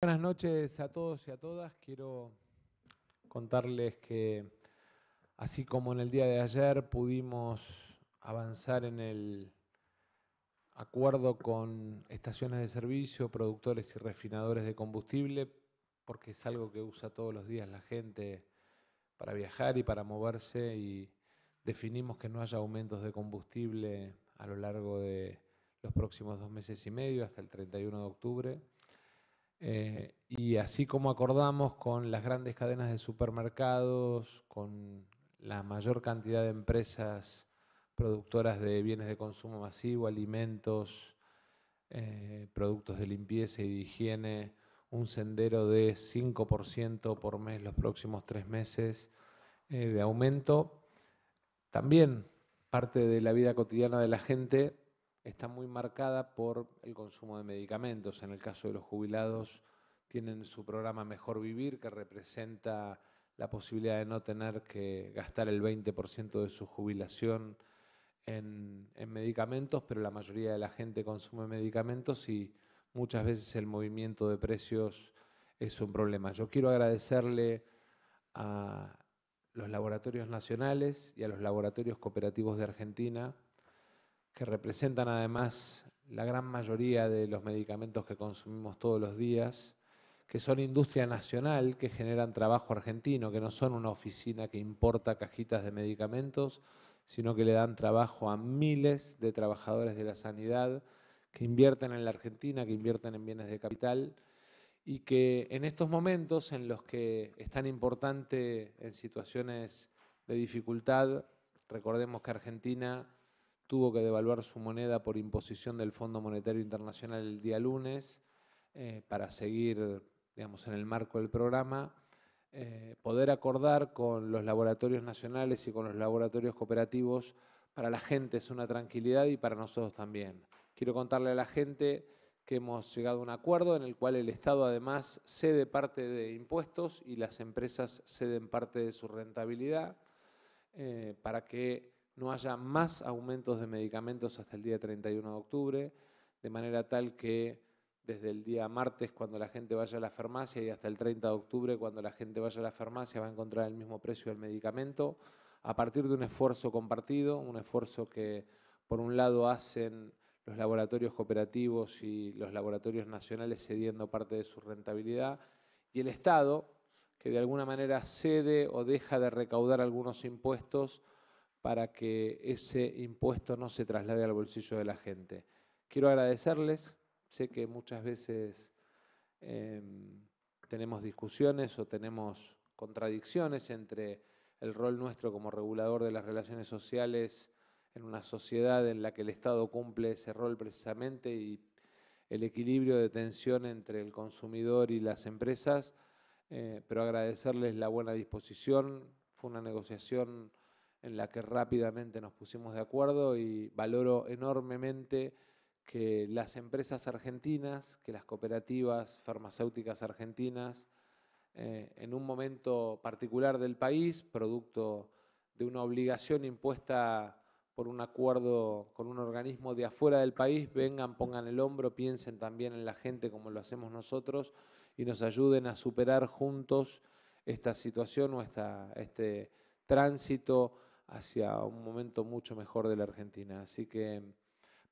Buenas noches a todos y a todas. Quiero contarles que así como en el día de ayer pudimos avanzar en el acuerdo con estaciones de servicio, productores y refinadores de combustible, porque es algo que usa todos los días la gente para viajar y para moverse y definimos que no haya aumentos de combustible a lo largo de los próximos dos meses y medio hasta el 31 de octubre eh, y así como acordamos con las grandes cadenas de supermercados, con la mayor cantidad de empresas productoras de bienes de consumo masivo, alimentos, eh, productos de limpieza y de higiene, un sendero de 5% por mes los próximos tres meses eh, de aumento, también parte de la vida cotidiana de la gente está muy marcada por el consumo de medicamentos. En el caso de los jubilados, tienen su programa Mejor Vivir, que representa la posibilidad de no tener que gastar el 20% de su jubilación en, en, medicamentos, pero la mayoría de la gente consume medicamentos y muchas veces el movimiento de precios es un problema. Yo quiero agradecerle a los laboratorios nacionales y a los laboratorios cooperativos de Argentina que representan además la gran mayoría de los medicamentos que consumimos todos los días, que son industria nacional, que generan trabajo argentino, que no son una oficina que importa cajitas de medicamentos, sino que le dan trabajo a miles de trabajadores de la sanidad que invierten en la Argentina, que invierten en bienes de capital y que en estos momentos en los que es tan importante en situaciones de dificultad, recordemos que Argentina tuvo que devaluar su moneda por imposición del Fondo Monetario Internacional el día lunes eh, para seguir, digamos, en el marco del programa, eh, poder acordar con los laboratorios nacionales y con los laboratorios cooperativos para la gente es una tranquilidad y para nosotros también. Quiero contarle a la gente que hemos llegado a un acuerdo en el cual el Estado además cede parte de impuestos y las empresas ceden parte de su rentabilidad eh, para que no haya más aumentos de medicamentos hasta el día 31 de octubre, de manera tal que desde el día martes cuando la gente vaya a la farmacia y hasta el 30 de octubre cuando la gente vaya a la farmacia va a encontrar el mismo precio del medicamento, a partir de un esfuerzo compartido, un esfuerzo que por un lado hacen los laboratorios cooperativos y los laboratorios nacionales cediendo parte de su rentabilidad, y el Estado, que de alguna manera cede o deja de recaudar algunos impuestos para que ese impuesto no se traslade al bolsillo de la gente. Quiero agradecerles, sé que muchas veces em, tenemos discusiones o tenemos contradicciones entre el rol nuestro como regulador de las relaciones sociales en una sociedad en la que el Estado cumple ese rol precisamente y el equilibrio de tensión entre el consumidor y las empresas, eh, pero agradecerles la buena disposición, fue una negociación en la que rápidamente nos pusimos de acuerdo y valoro enormemente que las empresas argentinas, que las cooperativas farmacéuticas argentinas, eh, en un momento particular del país, producto de una obligación impuesta por un acuerdo con un organismo de afuera del país, vengan, pongan el hombro, piensen también en la gente como lo hacemos nosotros y nos ayuden a superar juntos esta situación o este tránsito hacia un momento mucho mejor de la Argentina. Así que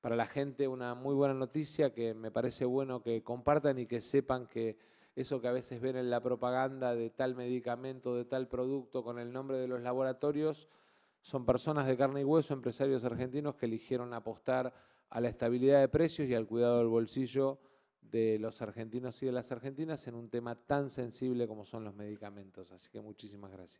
para la gente una muy buena noticia que me parece bueno que compartan y que sepan que eso que a veces ven en la propaganda de tal medicamento, de tal producto con el nombre de los laboratorios, son personas de carne y hueso, empresarios argentinos que eligieron apostar a la estabilidad de precios y al cuidado del bolsillo de los argentinos y de las argentinas en un tema tan sensible como son los medicamentos. Así que muchísimas gracias.